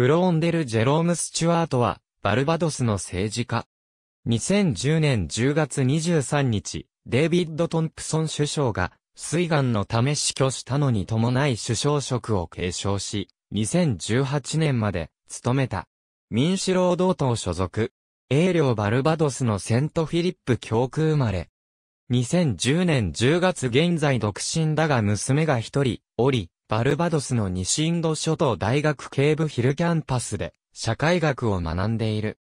フローンデル・ジェローム・スチュアートは、バルバドスの政治家。2010年10月23日、デイビッド・トンプソン首相が、水岸のため死去したのに伴い首相職を継承し、2018年まで、務めた。民主労働党所属。英領バルバドスのセントフィリップ教区生まれ。2010年10月現在独身だが娘が一人、おり、バルバドスの西インド諸島大学警部ヒルキャンパスで社会学を学んでいる。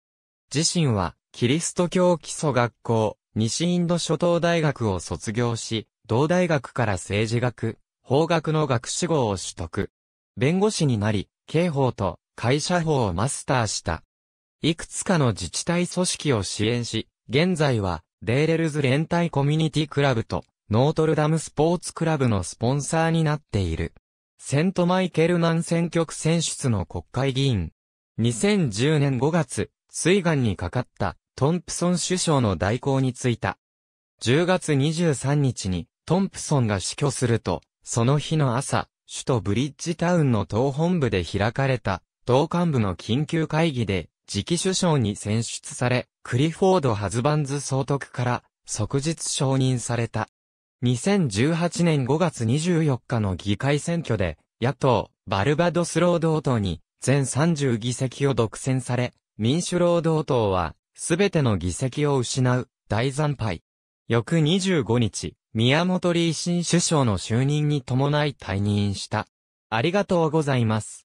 自身はキリスト教基礎学校、西インド諸島大学を卒業し、同大学から政治学、法学の学士号を取得。弁護士になり、刑法と会社法をマスターした。いくつかの自治体組織を支援し、現在はデーレルズ連帯コミュニティクラブとノートルダムスポーツクラブのスポンサーになっている。セントマイケル南選挙区選出の国会議員。2010年5月、水岸にかかったトンプソン首相の代行に就いた。10月23日にトンプソンが死去すると、その日の朝、首都ブリッジタウンの党本部で開かれた党幹部の緊急会議で次期首相に選出され、クリフォード・ハズバンズ総督から即日承認された。2018年5月24日の議会選挙で、野党、バルバドス労働党に、全30議席を独占され、民主労働党は、すべての議席を失う、大惨敗。翌25日、宮本理新首相の就任に伴い退任した。ありがとうございます。